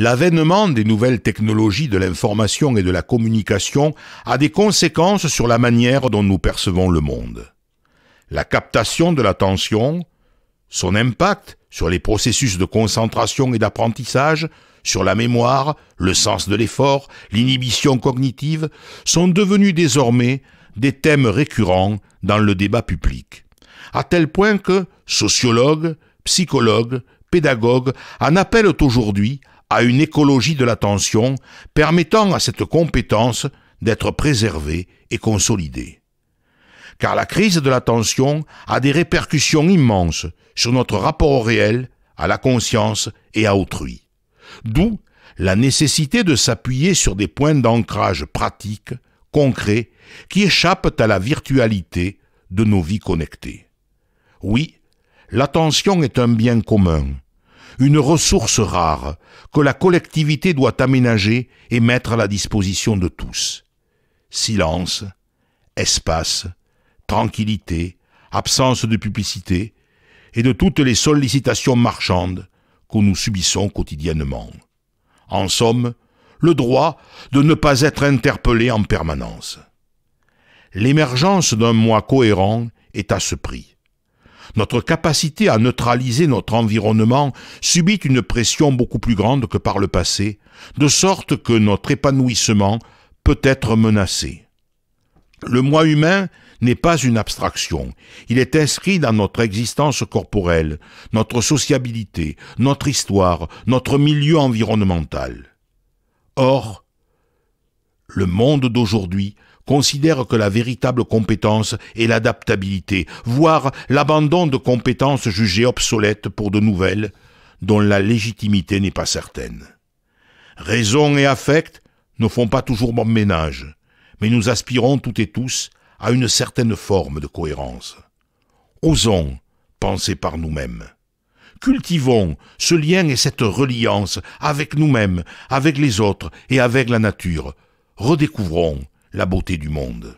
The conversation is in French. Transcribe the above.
L'avènement des nouvelles technologies de l'information et de la communication a des conséquences sur la manière dont nous percevons le monde. La captation de l'attention, son impact sur les processus de concentration et d'apprentissage, sur la mémoire, le sens de l'effort, l'inhibition cognitive, sont devenus désormais des thèmes récurrents dans le débat public. À tel point que sociologues, psychologues, pédagogues en appellent aujourd'hui à une écologie de l'attention permettant à cette compétence d'être préservée et consolidée. Car la crise de l'attention a des répercussions immenses sur notre rapport au réel, à la conscience et à autrui. D'où la nécessité de s'appuyer sur des points d'ancrage pratiques, concrets, qui échappent à la virtualité de nos vies connectées. Oui, l'attention est un bien commun, une ressource rare que la collectivité doit aménager et mettre à la disposition de tous. Silence, espace, tranquillité, absence de publicité et de toutes les sollicitations marchandes que nous subissons quotidiennement. En somme, le droit de ne pas être interpellé en permanence. L'émergence d'un moi cohérent est à ce prix notre capacité à neutraliser notre environnement subit une pression beaucoup plus grande que par le passé, de sorte que notre épanouissement peut être menacé. Le moi humain n'est pas une abstraction, il est inscrit dans notre existence corporelle, notre sociabilité, notre histoire, notre milieu environnemental. Or, le monde d'aujourd'hui considère que la véritable compétence est l'adaptabilité, voire l'abandon de compétences jugées obsolètes pour de nouvelles, dont la légitimité n'est pas certaine. Raison et affect ne font pas toujours bon ménage, mais nous aspirons toutes et tous à une certaine forme de cohérence. Osons penser par nous-mêmes. Cultivons ce lien et cette reliance avec nous-mêmes, avec les autres et avec la nature. Redécouvrons la beauté du monde.